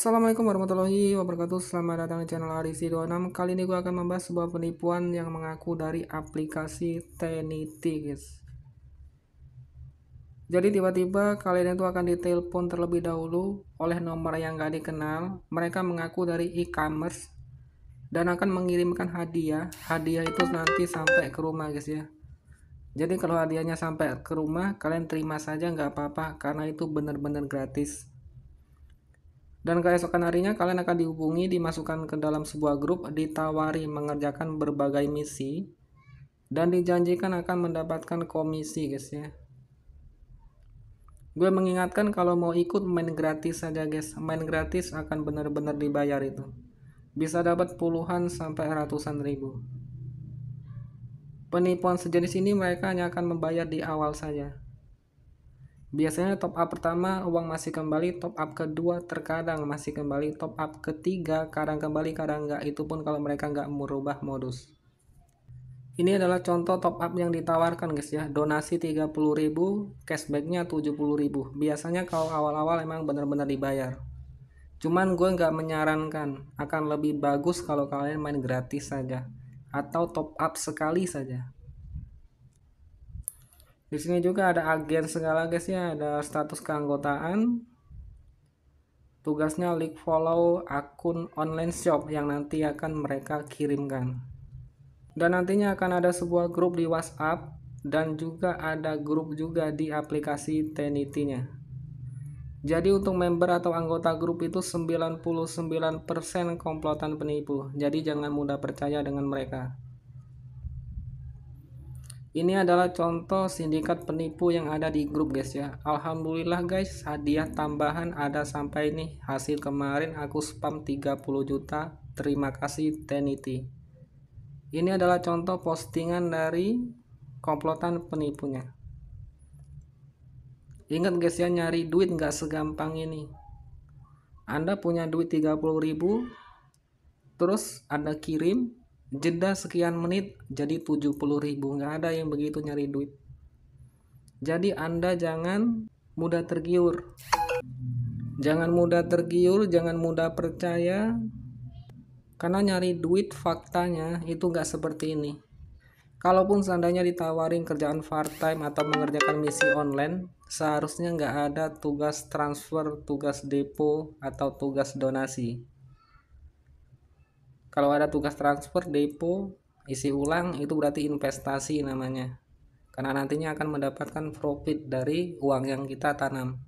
Assalamualaikum warahmatullahi wabarakatuh Selamat datang di channel Arisi 26 Kali ini gue akan membahas sebuah penipuan yang mengaku dari aplikasi Tenity guys Jadi tiba-tiba kalian itu akan ditelepon terlebih dahulu oleh nomor yang gak dikenal Mereka mengaku dari e-commerce dan akan mengirimkan hadiah Hadiah itu nanti sampai ke rumah guys ya jadi kalau hadiahnya sampai ke rumah, kalian terima saja nggak apa-apa karena itu benar-benar gratis dan keesokan harinya kalian akan dihubungi, dimasukkan ke dalam sebuah grup, ditawari mengerjakan berbagai misi, dan dijanjikan akan mendapatkan komisi guys ya. Gue mengingatkan kalau mau ikut main gratis saja guys, main gratis akan benar-benar dibayar itu. Bisa dapat puluhan sampai ratusan ribu. Penipuan sejenis ini mereka hanya akan membayar di awal saja. Biasanya top up pertama uang masih kembali, top up kedua terkadang masih kembali, top up ketiga kadang kembali kadang enggak itu pun kalau mereka enggak merubah modus. Ini adalah contoh top up yang ditawarkan guys ya, donasi 30.000, cashbacknya 70.000. Biasanya kalau awal-awal emang benar-benar dibayar. Cuman gue nggak menyarankan, akan lebih bagus kalau kalian main gratis saja atau top up sekali saja di sini juga ada agen segala guys ya ada status keanggotaan tugasnya link follow akun online shop yang nanti akan mereka kirimkan dan nantinya akan ada sebuah grup di WhatsApp dan juga ada grup juga di aplikasi Tenity-nya. Jadi untuk member atau anggota grup itu 99% komplotan penipu. Jadi jangan mudah percaya dengan mereka. Ini adalah contoh sindikat penipu yang ada di grup guys ya. Alhamdulillah guys, hadiah tambahan ada sampai ini. Hasil kemarin aku spam 30 juta. Terima kasih Tenity. Ini adalah contoh postingan dari komplotan penipunya. Ingat guys ya, nyari duit nggak segampang ini. Anda punya duit 30 ribu, terus Anda kirim jeda sekian menit jadi 70 ribu nggak ada yang begitu nyari duit jadi anda jangan mudah tergiur jangan mudah tergiur jangan mudah percaya karena nyari duit faktanya itu nggak seperti ini kalaupun seandainya ditawarin kerjaan part time atau mengerjakan misi online seharusnya nggak ada tugas transfer tugas depo atau tugas donasi kalau ada tugas transfer depo isi ulang itu berarti investasi namanya karena nantinya akan mendapatkan profit dari uang yang kita tanam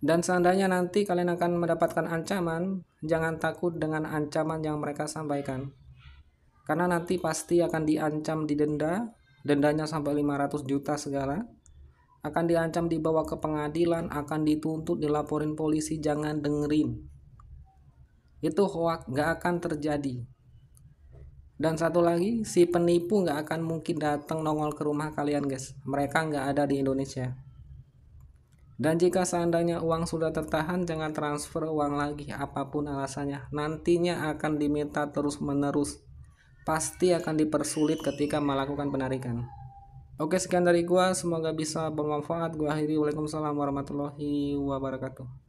dan seandainya nanti kalian akan mendapatkan ancaman jangan takut dengan ancaman yang mereka sampaikan karena nanti pasti akan diancam didenda dendanya sampai 500 juta segala akan diancam dibawa ke pengadilan akan dituntut dilaporin polisi jangan dengerin itu hoak nggak akan terjadi dan satu lagi si penipu nggak akan mungkin datang nongol ke rumah kalian guys mereka nggak ada di Indonesia dan jika seandainya uang sudah tertahan jangan transfer uang lagi apapun alasannya nantinya akan diminta terus menerus pasti akan dipersulit ketika melakukan penarikan Oke sekian dari gua semoga bisa bermanfaat gua akhiri Waalaikumsalam warahmatullahi wabarakatuh